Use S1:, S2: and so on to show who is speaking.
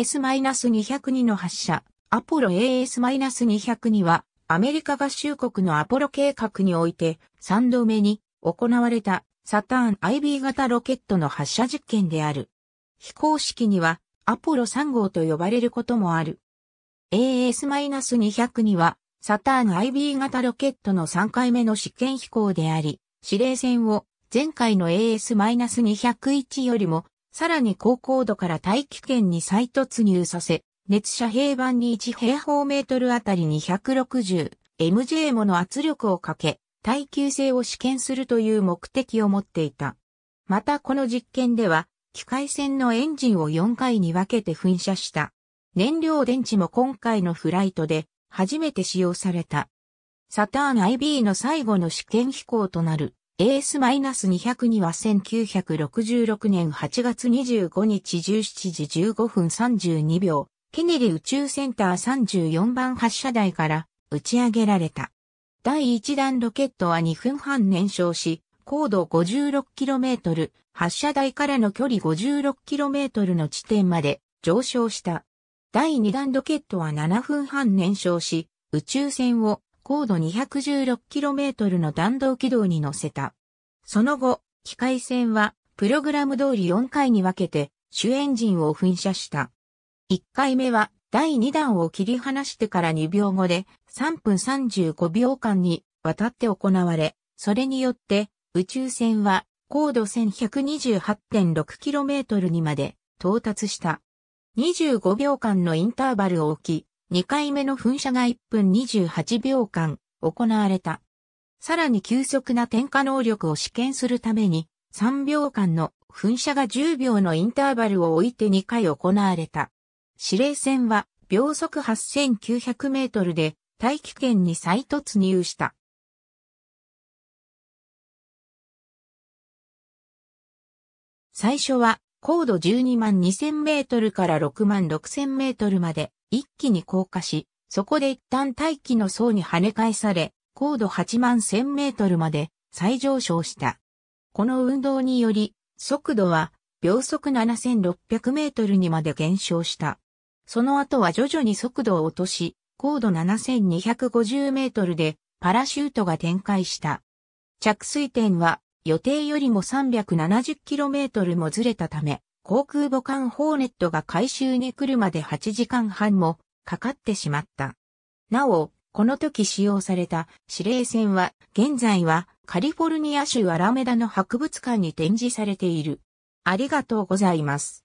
S1: AS-202 の発射。アポロ AS-202 は、アメリカ合衆国のアポロ計画において、3度目に行われたサターン IB 型ロケットの発射実験である。非公式には、アポロ3号と呼ばれることもある。AS-202 は、サターン IB 型ロケットの3回目の試験飛行であり、指令線を前回の AS-201 よりもさらに高高度から大気圏に再突入させ、熱射平板に1平方メートルあたりに6 0 m j もの圧力をかけ、耐久性を試験するという目的を持っていた。またこの実験では、機械船のエンジンを4回に分けて噴射した。燃料電池も今回のフライトで初めて使用された。サターン IB の最後の試験飛行となる AS-200 には1966年8月25日17時15分32秒、ケネディ宇宙センター34番発射台から打ち上げられた。第1弾ロケットは2分半燃焼し、高度 56km、発射台からの距離 56km の地点まで上昇した。第2弾ロケットは7分半燃焼し、宇宙船を高度 216km の弾道軌道に乗せた。その後、機械船は、プログラム通り4回に分けて、主エンジンを噴射した。1回目は、第2弾を切り離してから2秒後で、3分35秒間にわたって行われ、それによって、宇宙船は、高度 1128.6km にまで到達した。25秒間のインターバルを置き、2回目の噴射が1分28秒間行われた。さらに急速な点火能力を試験するために3秒間の噴射が10秒のインターバルを置いて2回行われた。指令船は秒速8900メートルで大気圏に再突入した。最初は高度12万2000メートルから6万6000メートルまで一気に降下し、そこで一旦大気の層に跳ね返され、高度8万1000メートルまで再上昇した。この運動により、速度は秒速7600メートルにまで減少した。その後は徐々に速度を落とし、高度7250メートルでパラシュートが展開した。着水点は予定よりも 370km もずれたため、航空母艦ホーネットが回収に来るまで8時間半もかかってしまった。なお、この時使用された指令船は、現在はカリフォルニア州アラメダの博物館に展示されている。ありがとうございます。